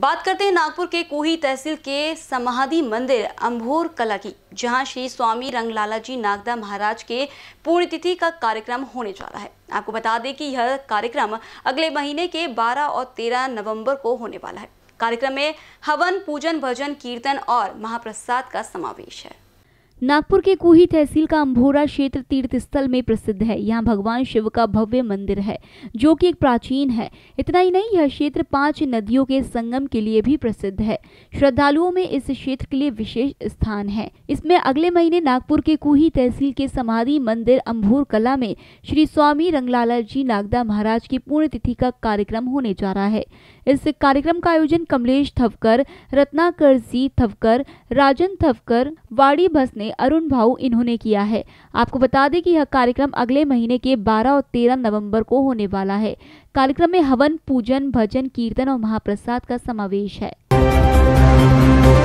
बात करते हैं नागपुर के कोही तहसील के समाधि मंदिर अम्भोर कला की जहां श्री स्वामी रंगलाला जी नागदा महाराज के पुण्यतिथि का कार्यक्रम होने जा रहा है आपको बता दें कि यह कार्यक्रम अगले महीने के 12 और 13 नवंबर को होने वाला है कार्यक्रम में हवन पूजन भजन कीर्तन और महाप्रसाद का समावेश है नागपुर के कुही तहसील का अम्भोरा क्षेत्र तीर्थ स्थल में प्रसिद्ध है यहाँ भगवान शिव का भव्य मंदिर है जो कि एक प्राचीन है इतना ही नहीं यह क्षेत्र पांच नदियों के संगम के लिए भी प्रसिद्ध है श्रद्धालुओं में इस क्षेत्र के लिए विशेष स्थान है इसमें अगले महीने नागपुर के कुही तहसील के समाधि मंदिर अम्भोर कला में श्री स्वामी रंगलाला जी नागदा महाराज की पुण्यतिथि का कार्यक्रम होने जा रहा है इस कार्यक्रम का आयोजन कमलेश थवकर रत्नाकर जी थवकर राजन थवकर वाड़ी भसने में अरुण भाऊ इन्होंने किया है आपको बता दें कि यह कार्यक्रम अगले महीने के 12 और 13 नवंबर को होने वाला है कार्यक्रम में हवन पूजन भजन कीर्तन और महाप्रसाद का समावेश है